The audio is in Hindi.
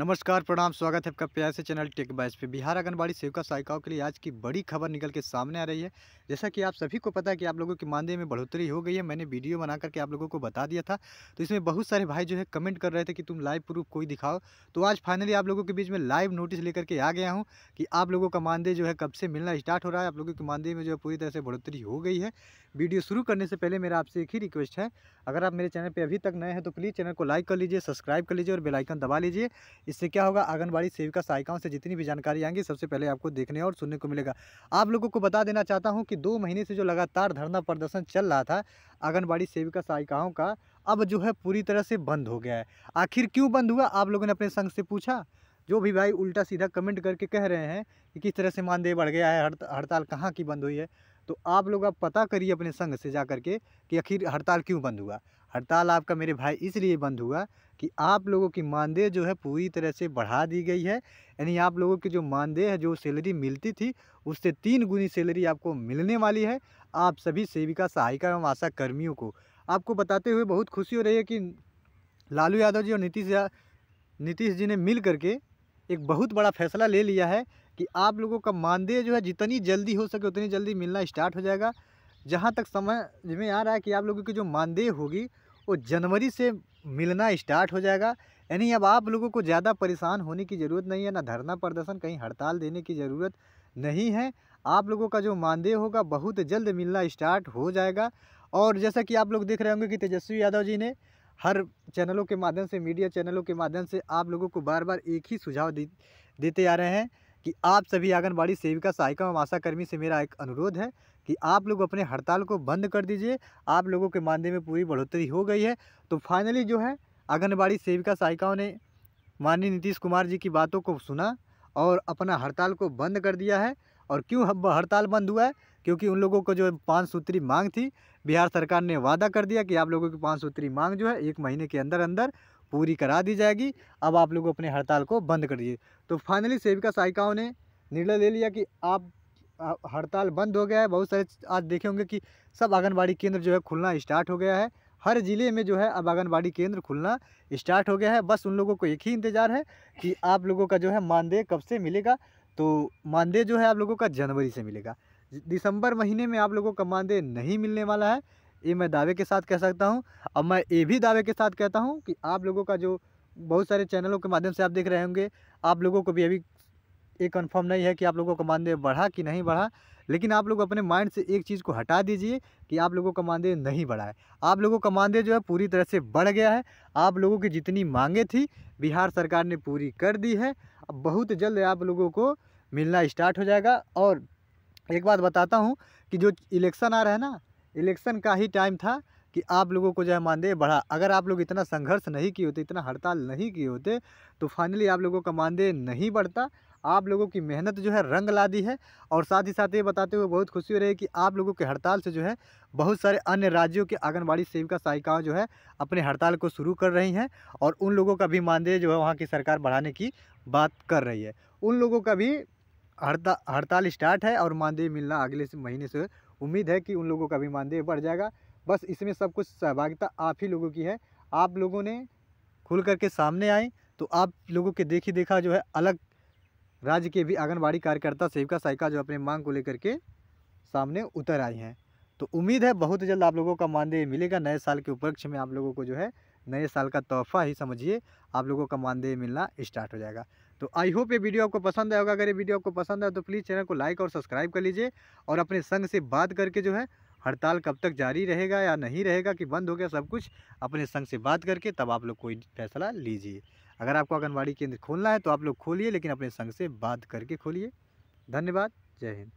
नमस्कार प्रणाम स्वागत है आपका प्यार से चैनल टेक बाइस पे बिहार आंगनबाड़ी सेविका सहायिकाओं के लिए आज की बड़ी खबर निकल के सामने आ रही है जैसा कि आप सभी को पता है कि आप लोगों की मानदेय में बढ़ोतरी हो गई है मैंने वीडियो बना करके आप लोगों को बता दिया था तो इसमें बहुत सारे भाई जो है कमेंट कर रहे थे कि तुम लाइव प्रूफ कोई दिखाओ तो आज फाइनली आप लोगों के बीच में लाइव नोटिस लेकर के आ गया हूँ कि आप लोगों का मानदेय जो है कब से मिलना स्टार्ट हो रहा है आप लोगों के मानदेय में जो है पूरी तरह से बढ़ोतरी हो गई है वीडियो शुरू करने से पहले मेरा आपसे एक ही रिक्वेस्ट है अगर आप मेरे चैनल पर अभी तक नए हैं तो प्लीज़ चैनल को लाइक कर लीजिए सब्सक्राइब कर लीजिए और बेलाइकन दबा लीजिए इससे क्या होगा आंगनबाड़ी सेविका सहायिकाओं से जितनी भी जानकारी आएंगी सबसे पहले आपको देखने और सुनने को मिलेगा आप लोगों को बता देना चाहता हूँ कि दो महीने से जो लगातार धरना प्रदर्शन चल रहा था आंगनबाड़ी सेविका सहायिकाओं का अब जो है पूरी तरह से बंद हो गया है आखिर क्यों बंद हुआ आप लोगों ने अपने संघ से पूछा जो भी भाई उल्टा सीधा कमेंट करके कह रहे हैं कि किस तरह से मानदेय बढ़ गया है हड़ताल कहाँ की बंद हुई है तो आप लोग आप पता करिए अपने संघ से जा करके कि आखिर हड़ताल क्यों बंद हुआ हड़ताल आपका मेरे भाई इसलिए बंद हुआ कि आप लोगों की मानदेय जो है पूरी तरह से बढ़ा दी गई है यानी आप लोगों की जो मानदेय है जो सैलरी मिलती थी उससे तीन गुनी सैलरी आपको मिलने वाली है आप सभी सेविका सहायिका एवं आशा कर्मियों को आपको बताते हुए बहुत खुशी हो रही है कि लालू यादव जी और नीतीश या नीतीश जी ने मिल करके एक बहुत बड़ा फैसला ले लिया है कि आप लोगों का मानदेय जो है जितनी जल्दी हो सके उतनी जल्दी मिलना स्टार्ट हो जाएगा जहाँ तक समझ में आ रहा है कि आप लोगों की जो मानदेय होगी वो जनवरी से मिलना स्टार्ट हो जाएगा यानी अब आप लोगों को ज़्यादा परेशान होने की ज़रूरत नहीं है ना धरना प्रदर्शन कहीं हड़ताल देने की ज़रूरत नहीं है आप लोगों का जो मानदेय होगा बहुत जल्द मिलना स्टार्ट हो जाएगा और जैसा कि आप लोग देख रहे होंगे कि तेजस्वी यादव जी ने हर चैनलों के माध्यम से मीडिया चैनलों के माध्यम से आप लोगों को बार बार एक ही सुझाव दे, देते आ रहे हैं कि आप सभी आंगनबाड़ी सेविका सहायिका एवं आशाकर्मी से मेरा एक अनुरोध है कि आप लोग अपने हड़ताल को बंद कर दीजिए आप लोगों के मानदेय में पूरी बढ़ोतरी हो गई है तो फाइनली जो है आंगनबाड़ी सेविका सहायिकाओं ने माननीय नीतीश कुमार जी की बातों को सुना और अपना हड़ताल को बंद कर दिया है और क्यों हड़ताल बंद हुआ है क्योंकि उन लोगों को जो पाँच सूत्री मांग थी बिहार सरकार ने वादा कर दिया कि आप लोगों की पाँच सूत्री मांग जो है एक महीने के अंदर अंदर पूरी करा दी जाएगी अब आप लोग अपने हड़ताल को बंद कर दिए तो फाइनली सेविका सहायिकाओं ने निर्णय ले लिया कि आप हड़ताल बंद हो गया है बहुत सारे आज देखे होंगे कि सब आंगनबाड़ी केंद्र जो है खुलना स्टार्ट हो गया है हर ज़िले में जो है अब आंगनबाड़ी केंद्र खुलना स्टार्ट हो गया है बस उन लोगों को एक ही इंतज़ार है कि आप लोगों का जो है मानदेय कब से मिलेगा तो मानदेय जो है आप लोगों का जनवरी से मिलेगा दिसंबर महीने में आप लोगों का मानदेय नहीं मिलने वाला है ये मैं दावे के साथ कह सकता हूँ अब मैं ये भी दावे के साथ कहता हूँ कि आप लोगों का जो बहुत सारे चैनलों के माध्यम से आप देख रहे होंगे आप लोगों को भी अभी ये कंफर्म नहीं है कि आप लोगों का मानदेय बढ़ा कि नहीं बढ़ा लेकिन आप लोग अपने माइंड से एक चीज़ को हटा दीजिए कि आप लोगों का मानदेय नहीं बढ़ा है आप लोगों का मानदेय जो है पूरी तरह से बढ़ गया है आप लोगों की जितनी मांगे थी बिहार सरकार ने पूरी कर दी है अब बहुत जल्द आप लोगों को मिलना स्टार्ट हो जाएगा और एक बात बताता हूँ कि जो इलेक्शन आ रहा है ना इलेक्शन का ही टाइम था कि आप लोगों को जो है मानदेय बढ़ा अगर आप लोग इतना संघर्ष नहीं किए होते इतना हड़ताल नहीं किए होते तो फाइनली आप लोगों का मानदेय नहीं बढ़ता आप लोगों की मेहनत जो है रंग ला दी है और साथ ही साथ ये बताते हुए बहुत खुशी हो रही है कि आप लोगों के हड़ताल से जो है बहुत सारे अन्य राज्यों के आंगनबाड़ी सेविका सहायिकाओं जो है अपने हड़ताल को शुरू कर रही हैं और उन लोगों का भी मानदेय जो है वहाँ की सरकार बढ़ाने की बात कर रही है उन लोगों का भी हड़ताल हड़ताल स्टार्ट है और मानदेय मिलना अगले महीने से उम्मीद है कि उन लोगों का भी मानदेय बढ़ जाएगा बस इसमें सब कुछ सहभागिता आप ही लोगों की है आप लोगों ने खुल करके सामने आए तो आप लोगों के देखी देखा जो है अलग राज्य के भी आंगनबाड़ी कार्यकर्ता सेविका सहायिका जो अपनी मांग को लेकर के सामने उतर आई हैं तो उम्मीद है बहुत जल्द आप लोगों का मानदेय मिलेगा नए साल के उपलक्ष्य में आप लोगों को जो है नए साल का तोहफा ही समझिए आप लोगों का मानदेय मिलना स्टार्ट हो जाएगा तो आई होप ये वीडियो आपको पसंद आएगा होगा अगर ये वीडियो आपको पसंद आए तो प्लीज़ चैनल को लाइक और सब्सक्राइब कर लीजिए और अपने संग से बात करके जो है हड़ताल कब तक जारी रहेगा या नहीं रहेगा कि बंद हो गया सब कुछ अपने संघ से बात करके तब आप लोग कोई फैसला लीजिए अगर आपको आंगनबाड़ी केंद्र खोलना है तो आप लोग खोलिए लेकिन अपने संघ से बात करके खोलिए धन्यवाद जय हिंद